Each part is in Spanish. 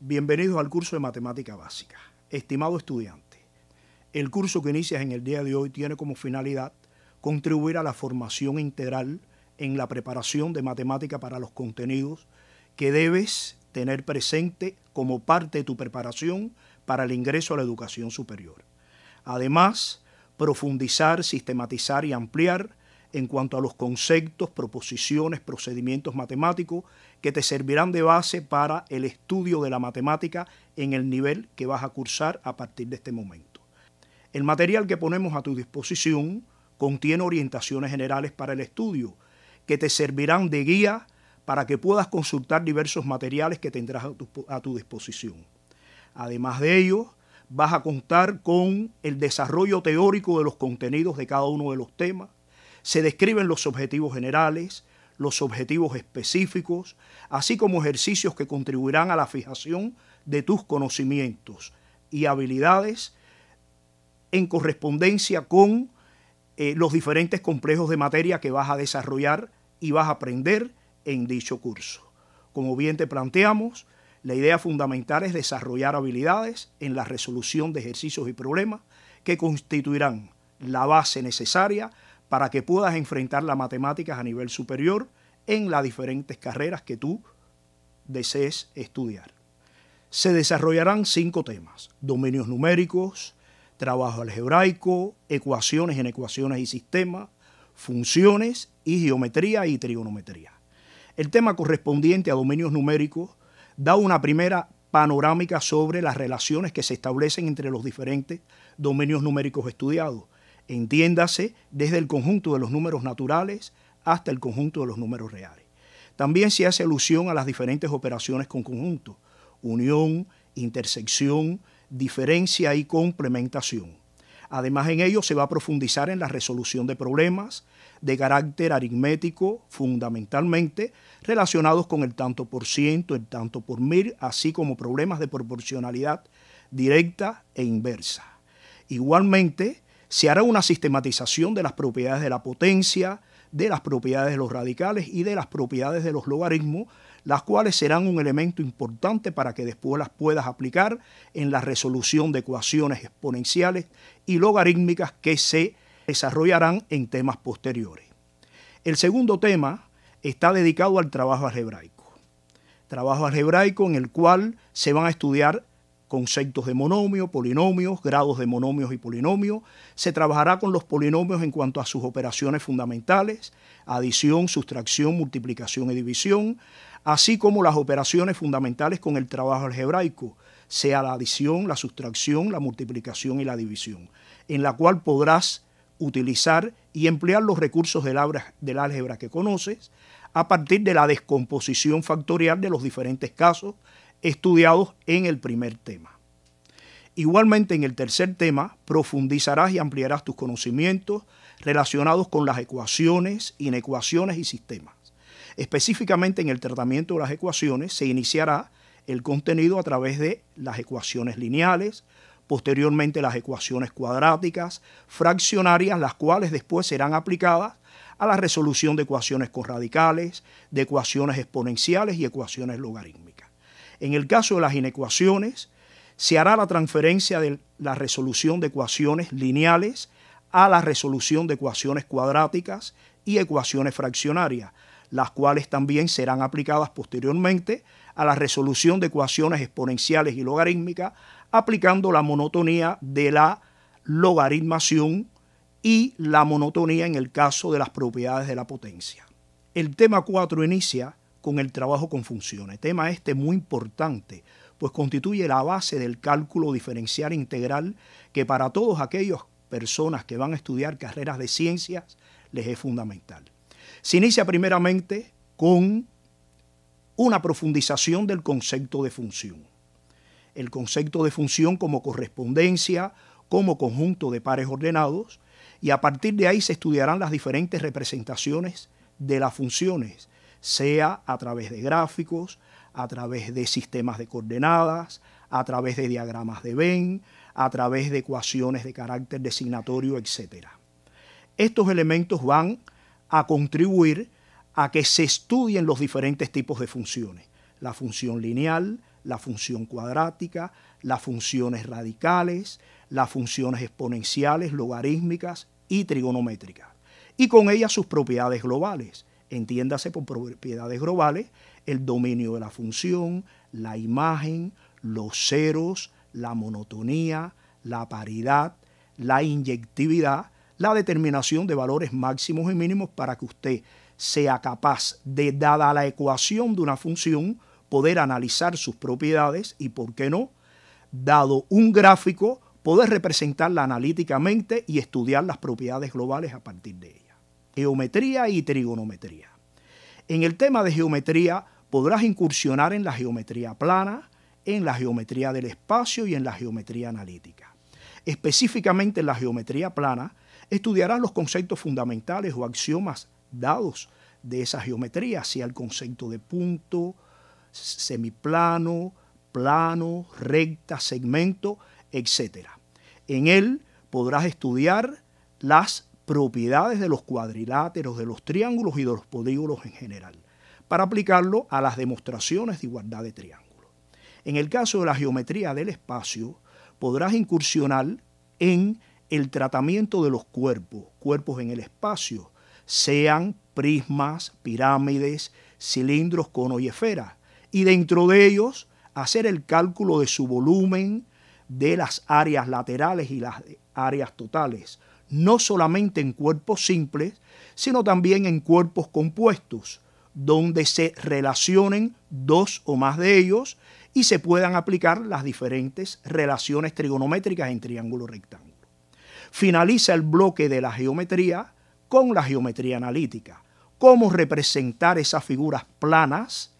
Bienvenidos al curso de matemática básica. Estimado estudiante, el curso que inicias en el día de hoy tiene como finalidad contribuir a la formación integral en la preparación de matemática para los contenidos que debes tener presente como parte de tu preparación para el ingreso a la educación superior. Además, profundizar, sistematizar y ampliar en cuanto a los conceptos, proposiciones, procedimientos matemáticos que te servirán de base para el estudio de la matemática en el nivel que vas a cursar a partir de este momento. El material que ponemos a tu disposición contiene orientaciones generales para el estudio que te servirán de guía para que puedas consultar diversos materiales que tendrás a tu, disposición. Además de ello, vas a contar con el desarrollo teórico de los contenidos de cada uno de los temas. Se describen los objetivos generales, los objetivos específicos, así como ejercicios que contribuirán a la fijación de tus conocimientos y habilidades en correspondencia con eh, los diferentes complejos de materia que vas a desarrollar y vas a aprender en dicho curso. Como bien te planteamos, la idea fundamental es desarrollar habilidades en la resolución de ejercicios y problemas que constituirán la base necesaria para que puedas enfrentar las matemáticas a nivel superior en las diferentes carreras que tú desees estudiar. Se desarrollarán cinco temas, dominios numéricos, trabajo algebraico, ecuaciones en ecuaciones y sistemas, funciones y geometría y trigonometría. El tema correspondiente a dominios numéricos da una primera panorámica sobre las relaciones que se establecen entre los diferentes dominios numéricos estudiados, entiéndase desde el conjunto de los números naturales hasta el conjunto de los números reales. También se hace alusión a las diferentes operaciones con conjunto, unión, intersección, diferencia y complementación. Además, en ello se va a profundizar en la resolución de problemas de carácter aritmético, fundamentalmente relacionados con el tanto por ciento, el tanto por mil, así como problemas de proporcionalidad directa e inversa. Igualmente, se hará una sistematización de las propiedades de la potencia, de las propiedades de los radicales y de las propiedades de los logaritmos las cuales serán un elemento importante para que después las puedas aplicar en la resolución de ecuaciones exponenciales y logarítmicas que se desarrollarán en temas posteriores. El segundo tema está dedicado al trabajo algebraico. Trabajo algebraico en el cual se van a estudiar conceptos de monomio, polinomios, grados de monomios y polinomios. Se trabajará con los polinomios en cuanto a sus operaciones fundamentales, adición, sustracción, multiplicación y división así como las operaciones fundamentales con el trabajo algebraico, sea la adición, la sustracción, la multiplicación y la división, en la cual podrás utilizar y emplear los recursos del álgebra, álgebra que conoces a partir de la descomposición factorial de los diferentes casos estudiados en el primer tema. Igualmente en el tercer tema profundizarás y ampliarás tus conocimientos relacionados con las ecuaciones, inecuaciones y sistemas. Específicamente en el tratamiento de las ecuaciones se iniciará el contenido a través de las ecuaciones lineales, posteriormente las ecuaciones cuadráticas, fraccionarias, las cuales después serán aplicadas a la resolución de ecuaciones con radicales, de ecuaciones exponenciales y ecuaciones logarítmicas. En el caso de las inecuaciones, se hará la transferencia de la resolución de ecuaciones lineales a la resolución de ecuaciones cuadráticas y ecuaciones fraccionarias, las cuales también serán aplicadas posteriormente a la resolución de ecuaciones exponenciales y logarítmicas, aplicando la monotonía de la logaritmación y la monotonía en el caso de las propiedades de la potencia. El tema 4 inicia con el trabajo con funciones, tema este muy importante, pues constituye la base del cálculo diferencial integral que para todos aquellos personas que van a estudiar carreras de ciencias les es fundamental. Se inicia primeramente con una profundización del concepto de función. El concepto de función como correspondencia, como conjunto de pares ordenados, y a partir de ahí se estudiarán las diferentes representaciones de las funciones, sea a través de gráficos, a través de sistemas de coordenadas, a través de diagramas de Venn, a través de ecuaciones de carácter designatorio, etc. Estos elementos van a contribuir a que se estudien los diferentes tipos de funciones. La función lineal, la función cuadrática, las funciones radicales, las funciones exponenciales, logarítmicas y trigonométricas. Y con ellas sus propiedades globales. Entiéndase por propiedades globales el dominio de la función, la imagen, los ceros, la monotonía, la paridad, la inyectividad la determinación de valores máximos y mínimos para que usted sea capaz de, dada la ecuación de una función, poder analizar sus propiedades y, por qué no, dado un gráfico, poder representarla analíticamente y estudiar las propiedades globales a partir de ella. Geometría y trigonometría. En el tema de geometría podrás incursionar en la geometría plana, en la geometría del espacio y en la geometría analítica. Específicamente en la geometría plana, Estudiarás los conceptos fundamentales o axiomas dados de esa geometría, sea el concepto de punto, semiplano, plano, recta, segmento, etc. En él podrás estudiar las propiedades de los cuadriláteros, de los triángulos y de los polígonos en general, para aplicarlo a las demostraciones de igualdad de triángulos. En el caso de la geometría del espacio, podrás incursionar en el tratamiento de los cuerpos, cuerpos en el espacio, sean prismas, pirámides, cilindros, conos y esferas, y dentro de ellos hacer el cálculo de su volumen, de las áreas laterales y las áreas totales, no solamente en cuerpos simples, sino también en cuerpos compuestos, donde se relacionen dos o más de ellos y se puedan aplicar las diferentes relaciones trigonométricas en triángulo rectángulo. Finaliza el bloque de la geometría con la geometría analítica. Cómo representar esas figuras planas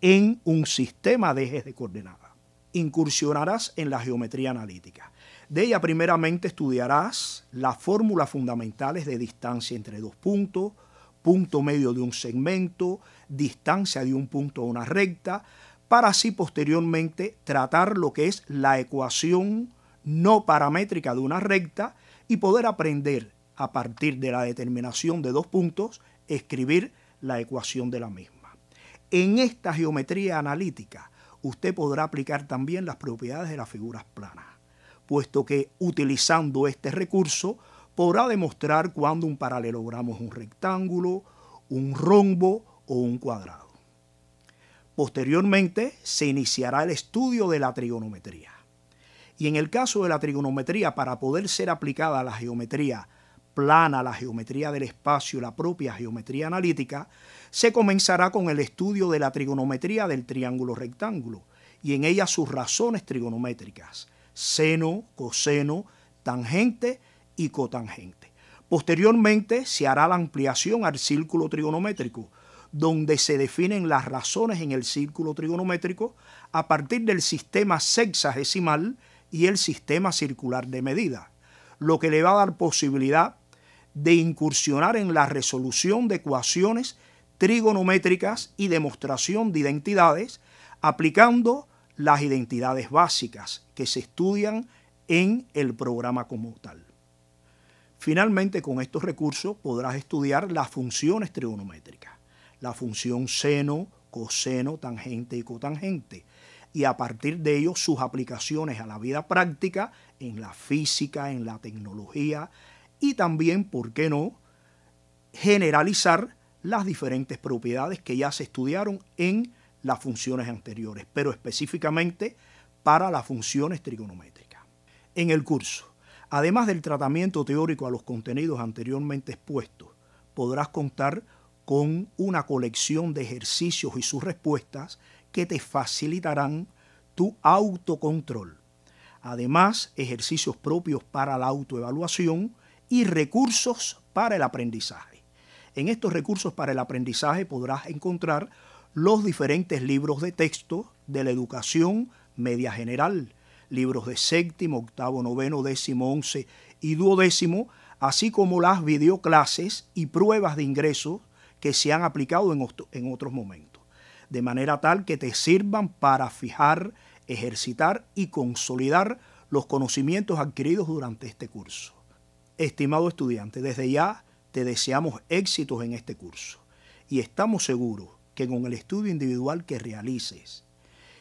en un sistema de ejes de coordenadas. Incursionarás en la geometría analítica. De ella primeramente estudiarás las fórmulas fundamentales de distancia entre dos puntos, punto medio de un segmento, distancia de un punto a una recta, para así posteriormente tratar lo que es la ecuación no paramétrica de una recta y poder aprender a partir de la determinación de dos puntos, escribir la ecuación de la misma. En esta geometría analítica, usted podrá aplicar también las propiedades de las figuras planas, puesto que utilizando este recurso podrá demostrar cuándo un paralelogramo es un rectángulo, un rombo o un cuadrado. Posteriormente se iniciará el estudio de la trigonometría. Y en el caso de la trigonometría, para poder ser aplicada a la geometría plana, la geometría del espacio, la propia geometría analítica, se comenzará con el estudio de la trigonometría del triángulo rectángulo y en ella sus razones trigonométricas, seno, coseno, tangente y cotangente. Posteriormente se hará la ampliación al círculo trigonométrico, donde se definen las razones en el círculo trigonométrico a partir del sistema sexagesimal y el sistema circular de medida, lo que le va a dar posibilidad de incursionar en la resolución de ecuaciones trigonométricas y demostración de identidades, aplicando las identidades básicas que se estudian en el programa como tal. Finalmente, con estos recursos podrás estudiar las funciones trigonométricas, la función seno, coseno, tangente y cotangente, y a partir de ello sus aplicaciones a la vida práctica, en la física, en la tecnología y también, ¿por qué no?, generalizar las diferentes propiedades que ya se estudiaron en las funciones anteriores, pero específicamente para las funciones trigonométricas. En el curso, además del tratamiento teórico a los contenidos anteriormente expuestos, podrás contar con una colección de ejercicios y sus respuestas que te facilitarán tu autocontrol. Además, ejercicios propios para la autoevaluación y recursos para el aprendizaje. En estos recursos para el aprendizaje podrás encontrar los diferentes libros de texto de la educación media general, libros de séptimo, octavo, noveno, décimo, once y duodécimo, así como las videoclases y pruebas de ingresos que se han aplicado en otros momentos de manera tal que te sirvan para fijar, ejercitar y consolidar los conocimientos adquiridos durante este curso. Estimado estudiante, desde ya te deseamos éxitos en este curso y estamos seguros que con el estudio individual que realices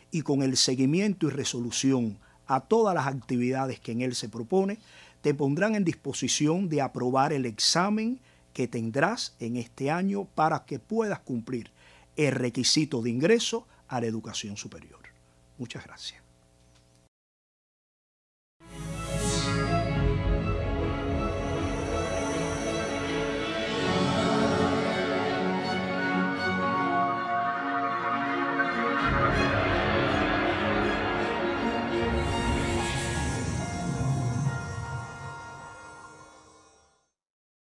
y con el seguimiento y resolución a todas las actividades que en él se propone, te pondrán en disposición de aprobar el examen que tendrás en este año para que puedas cumplir el requisito de ingreso a la educación superior. Muchas gracias.